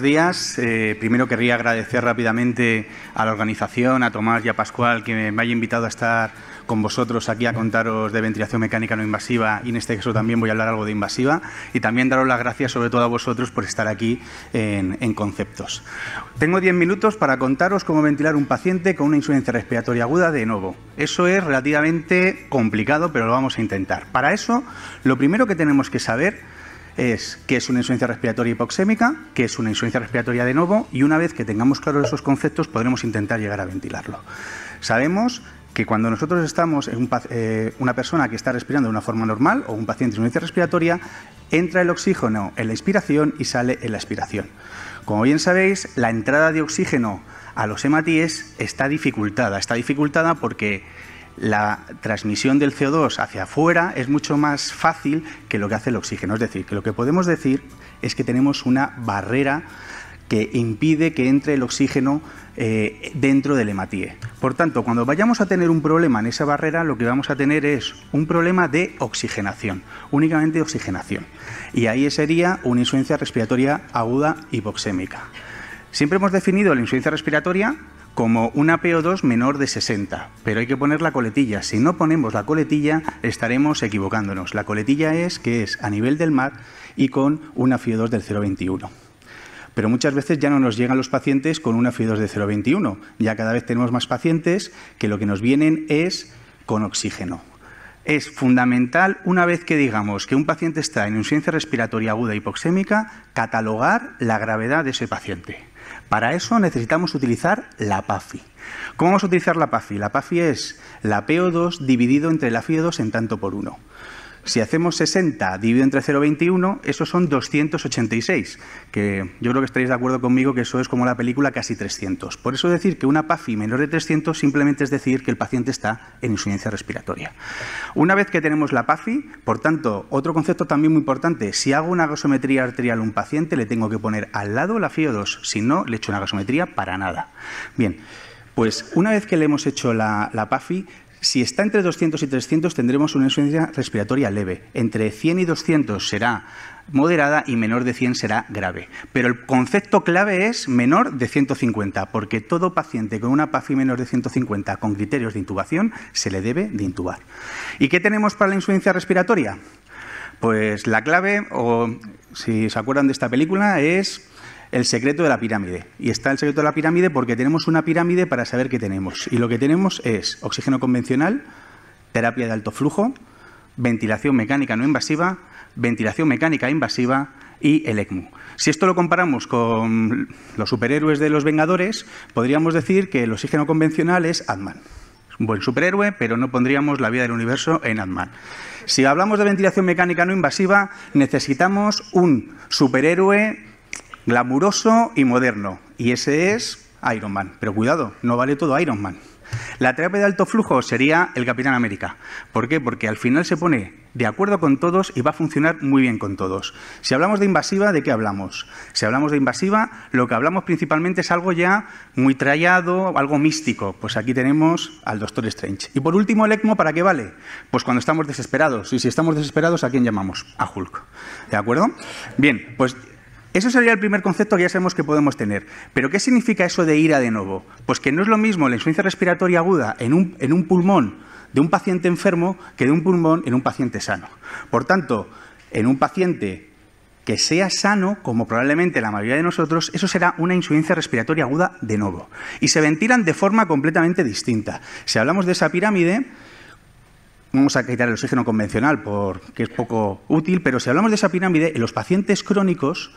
días. Eh, primero querría agradecer rápidamente a la organización, a Tomás y a Pascual que me haya invitado a estar con vosotros aquí a contaros de ventilación mecánica no invasiva y en este caso también voy a hablar algo de invasiva y también daros las gracias sobre todo a vosotros por estar aquí en, conceptos. Tengo 10 minutos para contaros cómo ventilar un paciente con una insuficiencia respiratoria aguda de nuevo. Eso es relativamente complicado pero lo vamos a intentar. Para eso lo primero que tenemos que saber es qué es una insuficiencia respiratoria hipoxémica, qué es una insuficiencia respiratoria de nuevo y una vez que tengamos claros esos conceptos podremos intentar llegar a ventilarlo. Sabemos que cuando nosotros estamos en eh, una persona que está respirando de una forma normal o un paciente de insuficiencia respiratoria, entra el oxígeno en la inspiración y sale en la expiración. Como bien sabéis, la entrada de oxígeno a los hematíes está dificultada. Está dificultada porque la transmisión del CO2 hacia afuera es mucho más fácil que lo que hace el oxígeno. Es decir, que lo que podemos decir es que tenemos una barrera que impide que entre el oxígeno eh, dentro del hematíe. Por tanto, cuando vayamos a tener un problema en esa barrera, lo que vamos a tener es un problema de oxigenación, únicamente oxigenación. Y ahí sería una insuficiencia respiratoria aguda hipoxémica. Siempre hemos definido la insuficiencia respiratoria como una PO2 menor de 60, pero hay que poner la coletilla. Si no ponemos la coletilla, estaremos equivocándonos. La coletilla es que es a nivel del mar y con una FIO2 del 0,21. Pero muchas veces ya no nos llegan los pacientes con una FIO2 de 0,21. Ya cada vez tenemos más pacientes que lo que nos vienen es con oxígeno. Es fundamental, una vez que digamos que un paciente está en insuficiencia respiratoria aguda hipoxémica, catalogar la gravedad de ese paciente. Para eso necesitamos utilizar la PAFI. ¿Cómo vamos a utilizar la PAFI? La PAFI es la PO2 dividido entre la FIO2 e en tanto por 1. Si hacemos 60 dividido entre 0,21, esos son 286, que yo creo que estaréis de acuerdo conmigo que eso es como la película casi 300. Por eso decir que una PAFI menor de 300 simplemente es decir que el paciente está en insuficiencia respiratoria. Una vez que tenemos la PAFI, por tanto, otro concepto también muy importante, si hago una gasometría arterial a un paciente, le tengo que poner al lado la FIO2, si no, le echo una gasometría para nada. Bien, pues una vez que le hemos hecho la, la PAFI, si está entre 200 y 300 tendremos una insuficiencia respiratoria leve. Entre 100 y 200 será moderada y menor de 100 será grave. Pero el concepto clave es menor de 150, porque todo paciente con una PAFI menor de 150 con criterios de intubación se le debe de intubar. ¿Y qué tenemos para la insuficiencia respiratoria? Pues la clave, o si se acuerdan de esta película, es el secreto de la pirámide. Y está el secreto de la pirámide porque tenemos una pirámide para saber qué tenemos. Y lo que tenemos es oxígeno convencional, terapia de alto flujo, ventilación mecánica no invasiva, ventilación mecánica invasiva y el ECMU. Si esto lo comparamos con los superhéroes de los Vengadores, podríamos decir que el oxígeno convencional es Adman. Un buen superhéroe, pero no pondríamos la vida del universo en Adman. Si hablamos de ventilación mecánica no invasiva, necesitamos un superhéroe glamuroso y moderno. Y ese es Iron Man. Pero cuidado, no vale todo Iron Man. La terapia de alto flujo sería el Capitán América. ¿Por qué? Porque al final se pone de acuerdo con todos y va a funcionar muy bien con todos. Si hablamos de invasiva, ¿de qué hablamos? Si hablamos de invasiva, lo que hablamos principalmente es algo ya muy trallado, algo místico. Pues aquí tenemos al Doctor Strange. Y por último, el ECMO, ¿para qué vale? Pues cuando estamos desesperados. Y si estamos desesperados, ¿a quién llamamos? A Hulk. ¿De acuerdo? Bien, pues eso sería el primer concepto que ya sabemos que podemos tener. Pero ¿qué significa eso de ira de nuevo? Pues que no es lo mismo la insuficiencia respiratoria aguda en un, pulmón de un paciente enfermo que de un pulmón en un paciente sano. Por tanto, en un paciente que sea sano, como probablemente la mayoría de nosotros, eso será una insuficiencia respiratoria aguda de nuevo. Y se ventilan de forma completamente distinta. Si hablamos de esa pirámide, vamos a quitar el oxígeno convencional porque es poco útil, pero si hablamos de esa pirámide, en los pacientes crónicos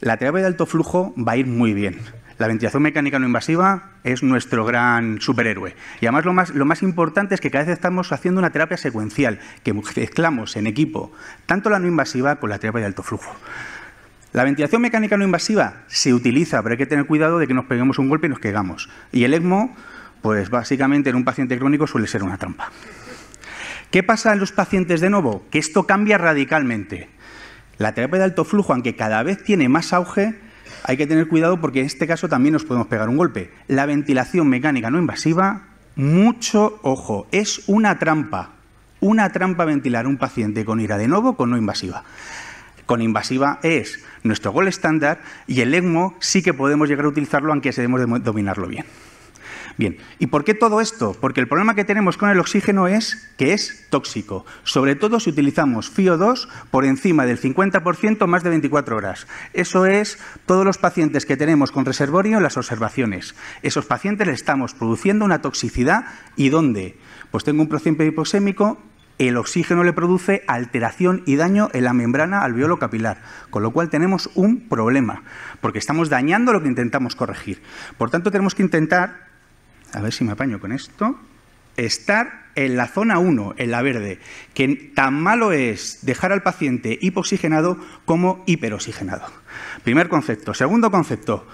la terapia de alto flujo va a ir muy bien. La ventilación mecánica no invasiva es nuestro gran superhéroe. Y además lo más, importante es que cada vez estamos haciendo una terapia secuencial, que mezclamos en equipo tanto la no invasiva con la terapia de alto flujo. La ventilación mecánica no invasiva se utiliza, pero hay que tener cuidado de que nos peguemos un golpe y nos quedamos Y el ECMO, pues básicamente en un paciente crónico suele ser una trampa. ¿Qué pasa en los pacientes de nuevo? Que esto cambia radicalmente. La terapia de alto flujo, aunque cada vez tiene más auge, hay que tener cuidado porque en este caso también nos podemos pegar un golpe. La ventilación mecánica no invasiva, mucho ojo, es una trampa. Una trampa ventilar un paciente con ira de nuevo con no invasiva. Con invasiva es nuestro gol estándar y el ECMO sí que podemos llegar a utilizarlo aunque se debemos dominarlo bien. Bien, ¿y por qué todo esto? Porque el problema que tenemos con el oxígeno es que es tóxico, sobre todo si utilizamos FIO2 por encima del 50% más de 24 horas. Eso es todos los pacientes que tenemos con reservorio en las observaciones. Esos pacientes le estamos produciendo una toxicidad y ¿dónde? Pues tengo un paciente hipoxémico, el oxígeno le produce alteración y daño en la membrana alveolo capilar, con lo cual tenemos un problema, porque estamos dañando lo que intentamos corregir. Por tanto, tenemos que intentar a ver si me apaño con esto, estar en la zona 1, en la verde, que tan malo es dejar al paciente hipoxigenado como hiperoxigenado. Primer concepto. Segundo concepto,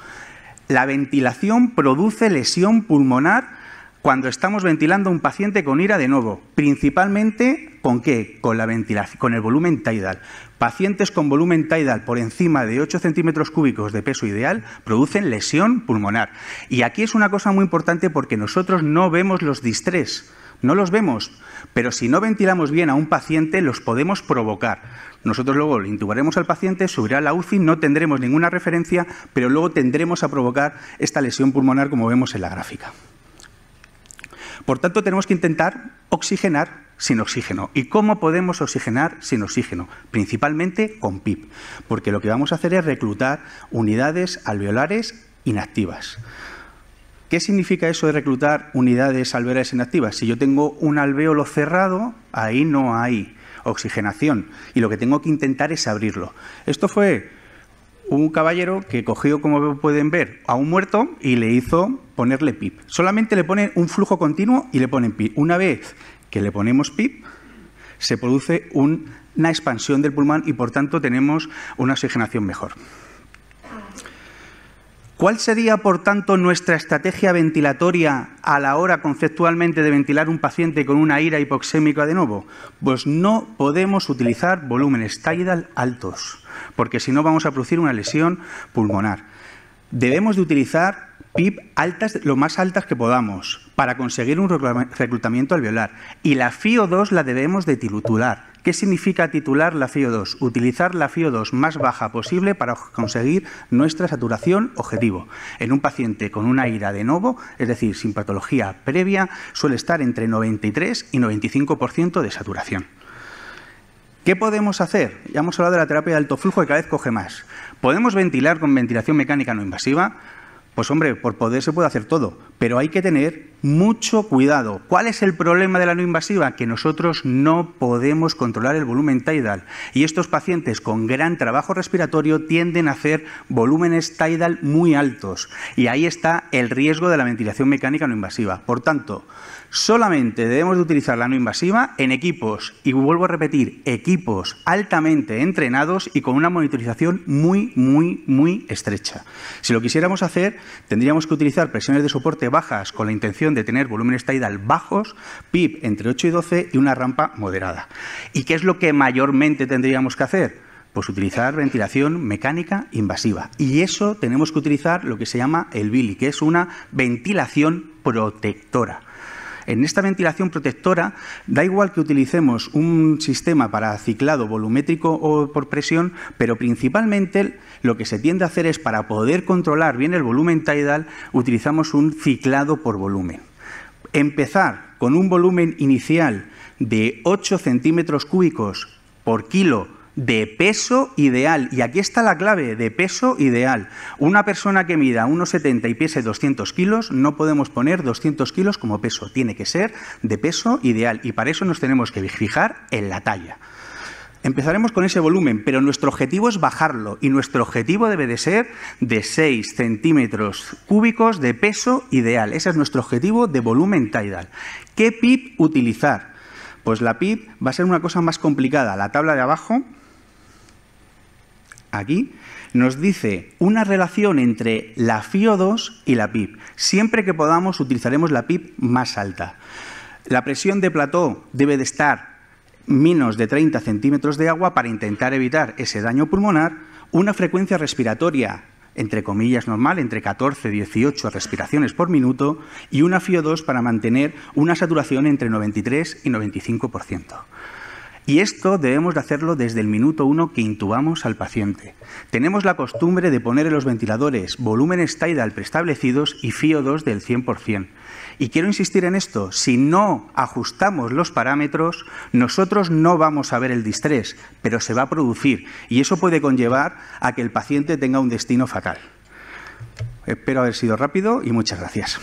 la ventilación produce lesión pulmonar cuando estamos ventilando a un paciente con ira de nuevo, principalmente con qué? Con, con el volumen tidal. Pacientes con volumen tidal por encima de 8 centímetros cúbicos de peso ideal producen lesión pulmonar. Y aquí es una cosa muy importante porque nosotros no vemos los distrés. No los vemos, pero si no ventilamos bien a un paciente, los podemos provocar. Nosotros luego lo intubaremos al paciente, subirá a la UCI, no tendremos ninguna referencia, pero luego tendremos a provocar esta lesión pulmonar como vemos en la gráfica. Por tanto, tenemos que intentar oxigenar sin oxígeno. ¿Y cómo podemos oxigenar sin oxígeno? Principalmente con PIP, porque lo que vamos a hacer es reclutar unidades alveolares inactivas. ¿Qué significa eso de reclutar unidades alveolares inactivas? Si yo tengo un alvéolo cerrado, ahí no hay oxigenación y lo que tengo que intentar es abrirlo. Esto fue un caballero que cogió, como pueden ver, a un muerto y le hizo ponerle pip. Solamente le ponen un flujo continuo y le ponen pip. Una vez que le ponemos pip, se produce una expansión del pulmón y por tanto tenemos una oxigenación mejor. ¿Cuál sería, por tanto, nuestra estrategia ventilatoria a la hora conceptualmente de ventilar un paciente con una ira hipoxémica de nuevo? Pues no podemos utilizar volúmenes tidal altos, porque si no vamos a producir una lesión pulmonar. Debemos de utilizar PIB altas, lo más altas que podamos, para conseguir un reclutamiento alveolar. Y la FIO2 la debemos de titular. ¿Qué significa titular la FIO2? Utilizar la FIO2 más baja posible para conseguir nuestra saturación objetivo. En un paciente con una ira de novo, es decir, sin patología previa, suele estar entre 93 y 95% de saturación. ¿Qué podemos hacer? Ya hemos hablado de la terapia de alto flujo que cada vez coge más. Podemos ventilar con ventilación mecánica no invasiva, pues hombre, por poder se puede hacer todo, pero hay que tener mucho cuidado. ¿Cuál es el problema de la no invasiva? Que nosotros no podemos controlar el volumen tidal. Y estos pacientes con gran trabajo respiratorio tienden a hacer volúmenes tidal muy altos. Y ahí está el riesgo de la ventilación mecánica no invasiva. Por tanto, solamente debemos de utilizar la no invasiva en equipos, y vuelvo a repetir, equipos altamente entrenados y con una monitorización muy, muy, muy estrecha. Si lo quisiéramos hacer tendríamos que utilizar presiones de soporte bajas con la intención de tener volúmenes tidal bajos, PIB entre 8 y 12 y una rampa moderada. ¿Y qué es lo que mayormente tendríamos que hacer? Pues utilizar ventilación mecánica invasiva. Y eso tenemos que utilizar lo que se llama el BILI, que es una ventilación protectora. En esta ventilación protectora, da igual que utilicemos un sistema para ciclado volumétrico o por presión, pero principalmente lo que se tiende a hacer es, para poder controlar bien el volumen tidal, utilizamos un ciclado por volumen. Empezar con un volumen inicial de 8 centímetros cúbicos por kilo de peso ideal. Y aquí está la clave, de peso ideal. Una persona que mida unos 1,70 y pese 200 kilos, no podemos poner 200 kilos como peso. Tiene que ser de peso ideal. Y para eso nos tenemos que fijar en la talla. Empezaremos con ese volumen, pero nuestro objetivo es bajarlo y nuestro objetivo debe de ser de 6 centímetros cúbicos de peso ideal. Ese es nuestro objetivo de volumen tidal. ¿Qué PIB utilizar? Pues la PIB va a ser una cosa más complicada. La tabla de abajo aquí, nos dice una relación entre la FIO2 y la PIB. Siempre que podamos utilizaremos la PIB más alta. La presión de plató debe de estar menos de 30 centímetros de agua para intentar evitar ese daño pulmonar, una frecuencia respiratoria entre comillas normal, entre 14 y 18 respiraciones por minuto, y una FIO2 para mantener una saturación entre 93 y 95%. Y esto debemos de hacerlo desde el minuto uno que intubamos al paciente. Tenemos la costumbre de poner en los ventiladores volúmenes tidal preestablecidos y FIO2 del 100%. Y quiero insistir en esto, si no ajustamos los parámetros, nosotros no vamos a ver el distrés, pero se va a producir y eso puede conllevar a que el paciente tenga un destino fatal. Espero haber sido rápido y muchas gracias.